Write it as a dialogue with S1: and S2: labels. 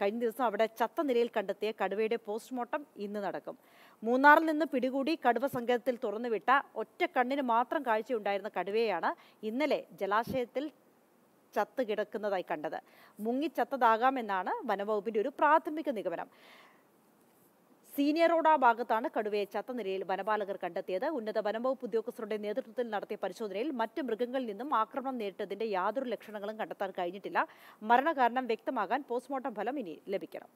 S1: കഴിഞ്ഞ ദിവസം അവിടെ ചത്ത നിലയിൽ കണ്ടെത്തിയ കടുവയുടെ പോസ്റ്റ്മോർട്ടം ഇന്ന് നടക്കും മൂന്നാറിൽ നിന്ന് പിടികൂടി കടുവ സങ്കേതത്തിൽ തുറന്നുവിട്ട ഒറ്റ കണ്ണിന് മാത്രം കാഴ്ചയുണ്ടായിരുന്ന കടുവയാണ് ഇന്നലെ ജലാശയത്തിൽ ചത്ത് കിടക്കുന്നതായി കണ്ടത് മുങ്ങിച്ചത്തതാകാമെന്നാണ് വനവകുപ്പിന്റെ ഒരു പ്രാഥമിക നിഗമനം ആ ഭാഗത്താണ് കടുവയെ ചത്ത നിലയിൽ വനപാലകർ കണ്ടെത്തിയത് ഉന്നത വനംവകുപ്പ് ഉദ്യോഗസ്ഥരുടെ നേതൃത്വത്തിൽ നടത്തിയ പരിശോധനയിൽ മറ്റ് മൃഗങ്ങളിൽ നിന്നും ആക്രമണം നേരിട്ടതിന്റെ യാതൊരു ലക്ഷണങ്ങളും കണ്ടെത്താൻ കഴിഞ്ഞിട്ടില്ല മരണകാരണം വ്യക്തമാകാൻ പോസ്റ്റ്മോർട്ടം ഫലം ഇനി ലഭിക്കണം